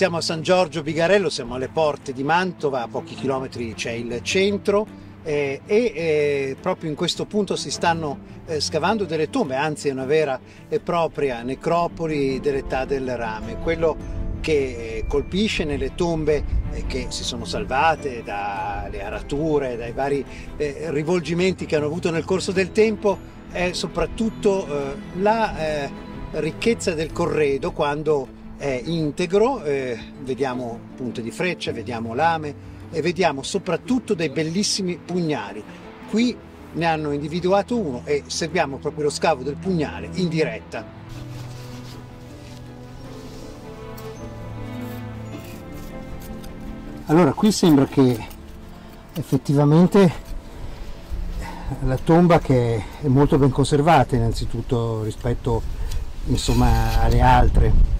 Siamo a San Giorgio Bigarello, siamo alle porte di Mantova, a pochi chilometri c'è il centro eh, e eh, proprio in questo punto si stanno eh, scavando delle tombe, anzi è una vera e propria necropoli dell'età del rame. Quello che eh, colpisce nelle tombe eh, che si sono salvate dalle arature, dai vari eh, rivolgimenti che hanno avuto nel corso del tempo, è soprattutto la ricchezza del corredo quando è integro, eh, vediamo punte di freccia, vediamo lame e vediamo soprattutto dei bellissimi pugnali. Qui ne hanno individuato uno e seguiamo proprio lo scavo del pugnale in diretta. Allora qui sembra che effettivamente la tomba che è molto ben conservata innanzitutto rispetto insomma alle altre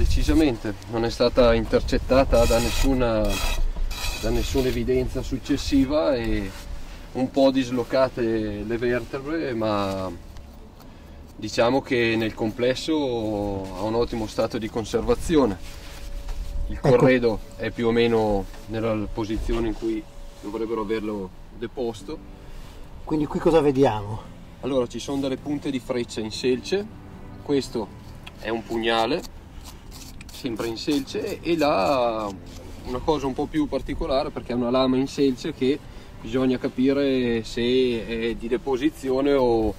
decisamente non è stata intercettata da nessuna, da nessuna evidenza successiva e un po' dislocate le vertebre ma diciamo che nel complesso ha un ottimo stato di conservazione il ecco. corredo ecco. è più o meno nella posizione in cui dovrebbero averlo deposto quindi qui cosa vediamo? allora ci sono delle punte di freccia in selce questo è un pugnale sempre in selce e là una cosa un po' più particolare perché è una lama in selce che bisogna capire se è di deposizione o,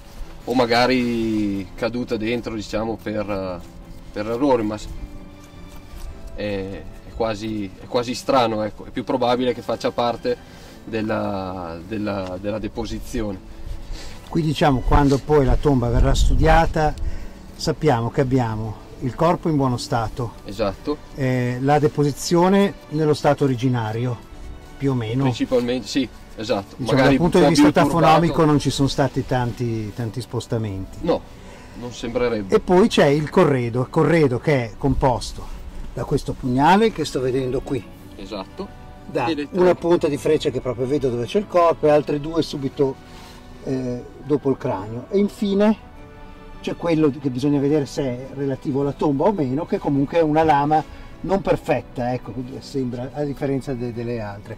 o magari caduta dentro diciamo per, per errore ma è, è, quasi, è quasi strano ecco. è più probabile che faccia parte della, della, della deposizione qui diciamo quando poi la tomba verrà studiata sappiamo che abbiamo il corpo in buono stato. Esatto. Eh, la deposizione nello stato originario, più o meno. Principalmente, sì, esatto. Diciamo, Magari dal punto di vista tafonomico non ci sono stati tanti, tanti spostamenti. No, non sembrerebbe. E poi c'è il corredo, il corredo che è composto da questo pugnale che sto vedendo qui. Esatto. Da una punta di freccia che proprio vedo dove c'è il corpo e altre due subito eh, dopo il cranio. E infine c'è quello che bisogna vedere se è relativo alla tomba o meno, che comunque è una lama non perfetta, ecco, sembra, a differenza de, delle altre.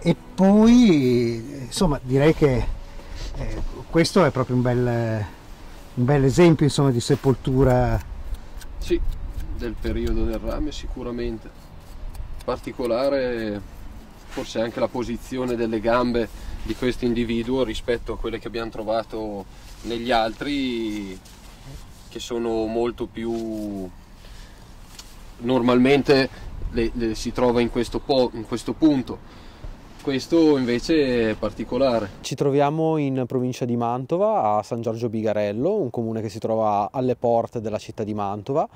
E poi, insomma, direi che eh, questo è proprio un bel, un bel esempio insomma, di sepoltura. Sì, del periodo del rame sicuramente. Particolare forse anche la posizione delle gambe di questo individuo rispetto a quelle che abbiamo trovato negli altri che sono molto più normalmente le, le si trova in questo, po, in questo punto questo invece è particolare. Ci troviamo in provincia di Mantova, a San Giorgio Bigarello, un comune che si trova alle porte della città di Mantova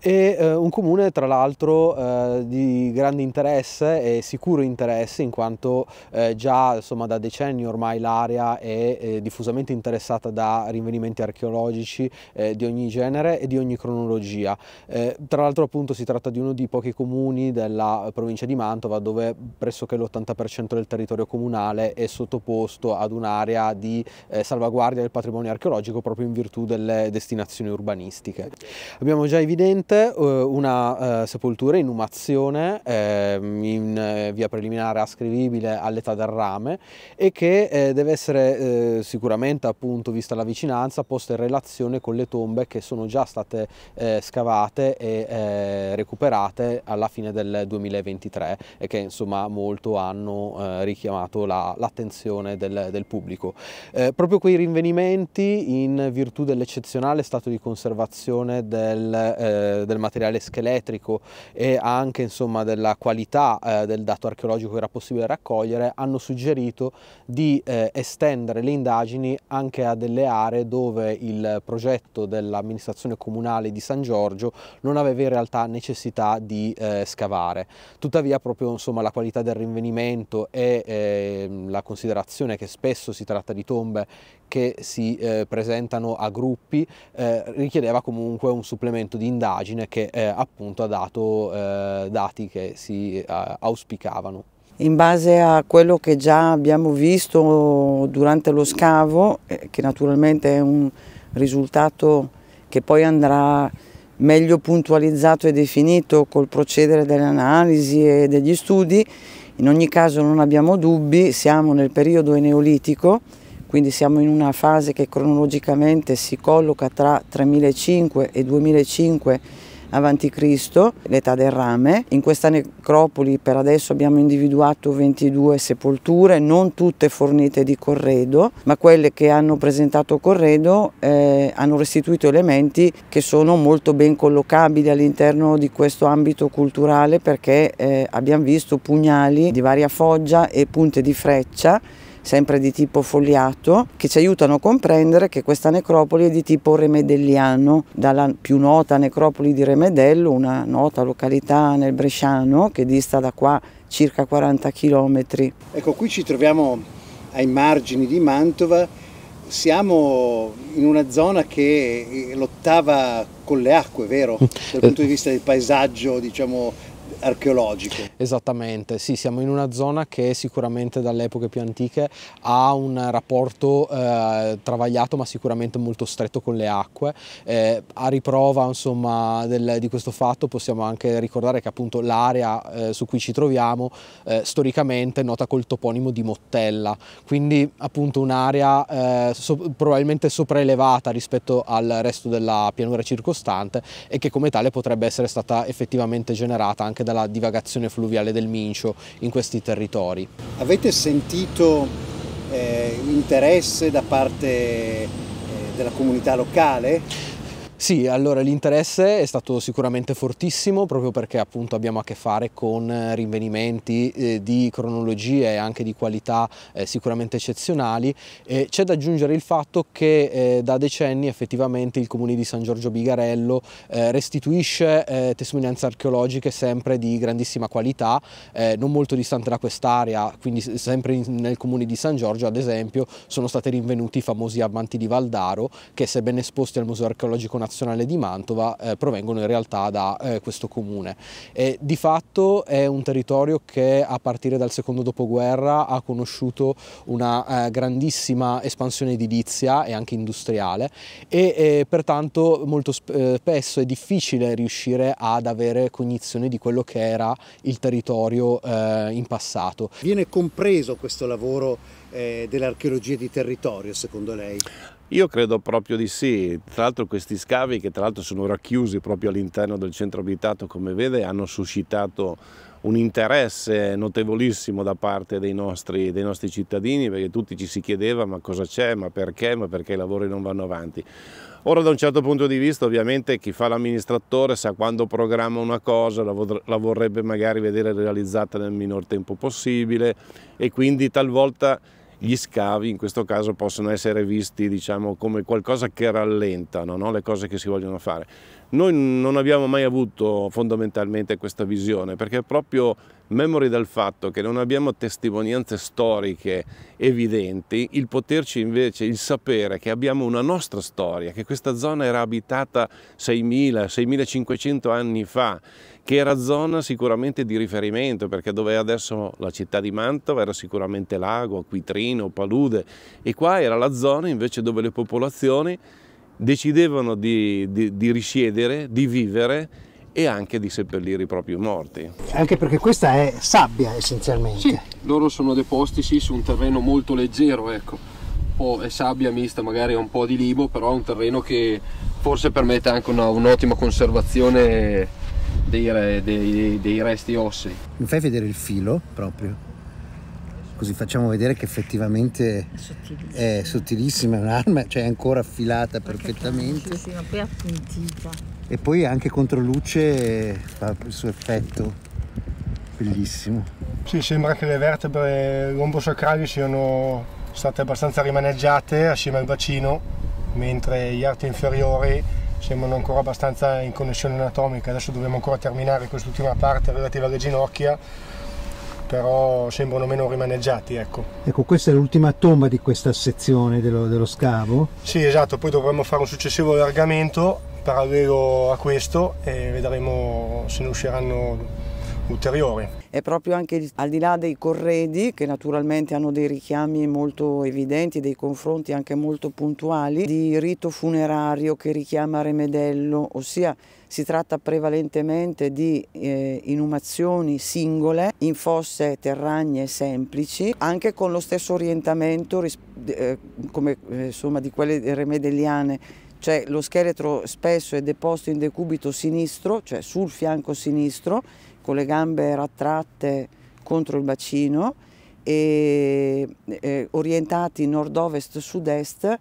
e eh, un comune tra l'altro eh, di grande interesse e sicuro interesse in quanto eh, già insomma, da decenni ormai l'area è eh, diffusamente interessata da rinvenimenti archeologici eh, di ogni genere e di ogni cronologia. Eh, tra l'altro appunto si tratta di uno dei pochi comuni della provincia di Mantova dove pressoché l'80% del territorio comunale è sottoposto ad un'area di salvaguardia del patrimonio archeologico proprio in virtù delle destinazioni urbanistiche. Abbiamo già evidente Attualmente eh, una eh, sepoltura inumazione in ehm, eh, via preliminare ascrivibile all'età del rame e che deve essere sicuramente appunto vista la vicinanza posta in relazione con le tombe che sono già state scavate e recuperate alla fine del 2023 e che insomma molto hanno richiamato l'attenzione la, del, del, pubblico. proprio quei rinvenimenti in virtù dell'eccezionale stato di conservazione del eh, eh, del, materiale scheletrico e anche insomma, della qualità eh, del dato archeologico che era possibile raccogliere, hanno suggerito di eh, estendere le indagini anche a delle aree dove il progetto dell'amministrazione comunale di San Giorgio non aveva in realtà necessità di eh, scavare. Tuttavia proprio insomma, la qualità del rinvenimento e ehm, la considerazione che spesso si tratta di tombe che si eh, presentano a gruppi eh, richiedeva comunque un supplemento di indagini indagine che eh, appunto ha dato eh, dati che si eh, auspicavano. In base a quello che già abbiamo visto durante lo scavo, eh, che naturalmente è un risultato che poi andrà meglio puntualizzato e definito col procedere delle analisi e degli studi. In ogni caso non abbiamo dubbi, siamo nel periodo eneolitico quindi siamo in una fase che cronologicamente si colloca tra 3005 e 2005 avanti Cristo, l'età del rame. In questa necropoli per adesso abbiamo individuato 22 sepolture, non tutte fornite di corredo, ma quelle che hanno presentato corredo eh, hanno restituito elementi che sono molto ben collocabili all'interno di questo ambito culturale perché eh, abbiamo visto pugnali di varia foggia e punte di freccia sempre di tipo fogliato, che ci aiutano a comprendere che questa necropoli è di tipo remedelliano, dalla più nota necropoli di Remedello, una nota località nel Bresciano che dista da qua circa 40 km. Ecco, qui ci troviamo ai margini di Mantova, siamo in una zona che eh, lottava con le acque, vero? Mm. Dal punto di vista del paesaggio, diciamo, archeologico. Esattamente, sì, siamo in una zona che sicuramente dalle epoche più antiche ha un rapporto eh, travagliato ma sicuramente molto stretto con le acque. Eh, a riprova insomma, del, di questo fatto possiamo anche ricordare che appunto l'area eh, su cui ci troviamo eh, storicamente è nota col toponimo di Mottella, quindi appunto un'area eh, so, probabilmente sopraelevata rispetto al resto della pianura circostante e che come tale potrebbe essere stata effettivamente generata anche dalla divagazione fluviale pluviale del Mincio in questi territori. Avete sentito eh, interesse da parte eh, della comunità locale? Sì, allora l'interesse è stato sicuramente fortissimo proprio perché appunto abbiamo a che fare con eh, rinvenimenti eh, di cronologie e anche di qualità eh, sicuramente eccezionali. Eh, c'è da aggiungere il fatto che eh, da decenni effettivamente il comune di San Giorgio Bigarello eh, restituisce testimonianze archeologiche sempre di grandissima qualità, non molto distante da quest'area, quindi sempre in, nel comune di San Giorgio ad esempio sono stati rinvenuti i famosi amanti di Valdaro che sebbene esposti al Museo Archeologico Nazionale nazionale di Mantova eh, provengono in realtà da eh, questo comune. E di fatto è un territorio che a partire dal secondo dopoguerra ha conosciuto una eh, grandissima espansione edilizia e anche industriale e eh, pertanto molto eh, spesso è difficile riuscire ad avere cognizione di quello che era il territorio eh, in passato. Viene compreso questo lavoro dell'archeologia di territorio secondo lei? Io credo proprio di sì, tra l'altro questi scavi che tra l'altro sono racchiusi proprio all'interno del centro abitato come vede hanno suscitato un interesse notevolissimo da parte dei nostri, dei nostri cittadini perché tutti ci si chiedeva ma cosa c'è, ma perché, ma perché i lavori non vanno avanti. Ora da un certo punto di vista ovviamente chi fa l'amministratore sa quando programma una cosa, la, vorrebbe magari vedere realizzata nel minor tempo possibile e quindi talvolta gli scavi in questo caso possono essere visti diciamo, come qualcosa che rallentano no? le cose che si vogliono fare. Noi non abbiamo mai avuto fondamentalmente questa visione perché proprio memori dal fatto che non abbiamo testimonianze storiche evidenti, il poterci invece, il sapere che abbiamo una nostra storia, che questa zona era abitata 6.000-6.500 anni fa, che era zona sicuramente di riferimento, perché dove è adesso la città di Mantova era sicuramente lago, acquitrino, palude, e qua era la zona invece dove le popolazioni decidevano di, di, di risiedere, di vivere e anche di seppellire i propri morti. Anche perché questa è sabbia essenzialmente. Sì, loro sono deposti sì, su un terreno molto leggero, ecco. O è sabbia mista magari a un po' di libo, però è un terreno che forse permette anche un'ottima conservazione dei, dei, dei resti ossei. Mi fai vedere il filo proprio? così facciamo vedere che effettivamente è sottilissima, è, un'arma, cioè è ancora affilata perfettamente. Sì, ma poi appuntita. E poi anche contro luce fa il suo effetto bellissimo. Sì, sembra che le vertebre lombosacrali siano state abbastanza rimaneggiate assieme al bacino, mentre gli arti inferiori sembrano ancora abbastanza in connessione anatomica. Adesso dobbiamo ancora terminare quest'ultima parte relativa alle ginocchia però sembrano meno rimaneggiati. Ecco, ecco questa è l'ultima tomba di questa sezione dello, dello scavo? Sì, esatto, poi dovremmo fare un successivo allargamento parallelo a questo e vedremo se ne usciranno ulteriori. E proprio anche al di là dei corredi, che naturalmente hanno dei richiami molto evidenti, dei confronti anche molto puntuali, di rito funerario che richiama Remedello, ossia si tratta prevalentemente di eh, inumazioni singole in fosse terragne semplici, anche con lo stesso orientamento eh, come, eh, insomma, di quelle remedelliane. cioè lo scheletro spesso è deposto in decubito sinistro, cioè sul fianco sinistro, con le gambe rattratte contro il bacino e eh, orientati nord-ovest-sud-est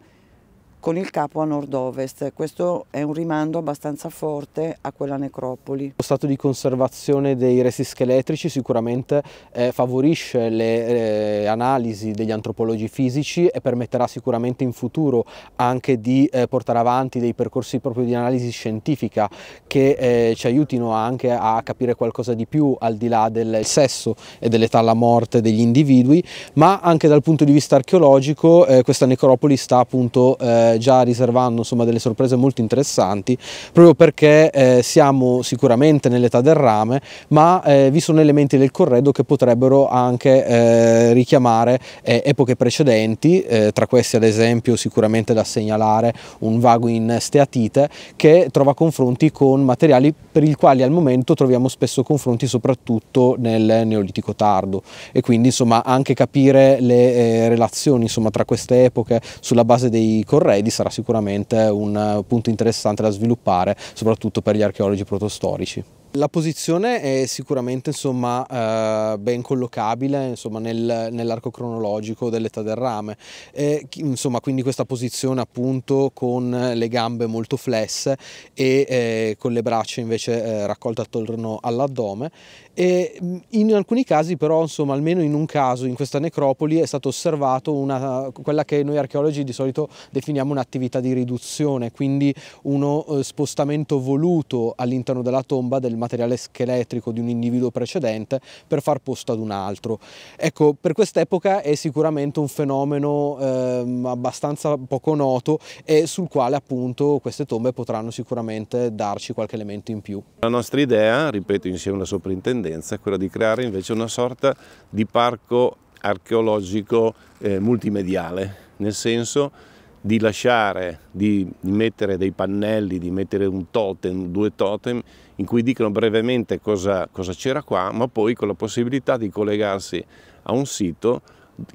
con il capo a nord-ovest. Questo è un rimando abbastanza forte a quella necropoli. Lo stato di conservazione dei resti scheletrici sicuramente eh, favorisce le eh, analisi degli antropologi fisici e permetterà sicuramente in futuro anche di eh, portare avanti dei percorsi proprio di analisi scientifica che eh, ci aiutino anche a capire qualcosa di più al di là del sesso e dell'età alla morte degli individui, ma anche dal punto di vista archeologico eh, questa necropoli sta appunto eh, già riservando insomma, delle sorprese molto interessanti proprio perché eh, siamo sicuramente nell'età del rame ma eh, vi sono elementi del corredo che potrebbero anche eh, richiamare eh, epoche precedenti eh, tra questi ad esempio sicuramente da segnalare un vago in steatite che trova confronti con materiali per i quali al momento troviamo spesso confronti soprattutto nel neolitico tardo e quindi insomma anche capire le eh, relazioni insomma, tra queste epoche sulla base dei corredi Bredi sarà sicuramente un eh, punto interessante da sviluppare, soprattutto per gli archeologi protostorici. La posizione è sicuramente insomma, eh, ben collocabile nel, nell'arco cronologico dell'età del rame, e, insomma, quindi questa posizione appunto con le gambe molto flesse e eh, con le braccia invece eh, raccolte attorno all'addome e mm, in alcuni casi però, insomma, almeno in un caso, in questa necropoli è stato osservato una, quella che noi archeologi di solito definiamo un'attività di riduzione, quindi uno eh, spostamento voluto all'interno della tomba del materiale scheletrico di un individuo precedente per far posto ad un altro. Ecco, per quest'epoca è sicuramente un fenomeno eh, abbastanza poco noto e sul quale appunto queste tombe potranno sicuramente darci qualche elemento in più. La nostra idea, ripeto insieme alla soprintendenza, tendenza è quella di creare invece una sorta di parco archeologico eh, multimediale, nel senso di lasciare, di, di, mettere dei pannelli, di mettere un totem, due totem, in cui dicono brevemente cosa, c'era qua, ma poi con la possibilità di collegarsi a un sito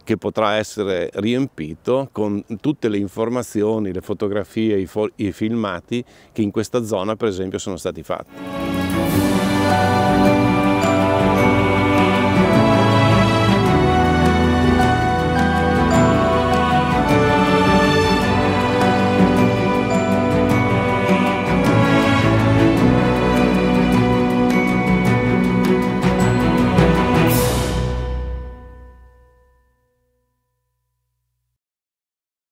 che potrà essere riempito con tutte le informazioni, le fotografie, i, i filmati che in questa zona per esempio sono stati fatti.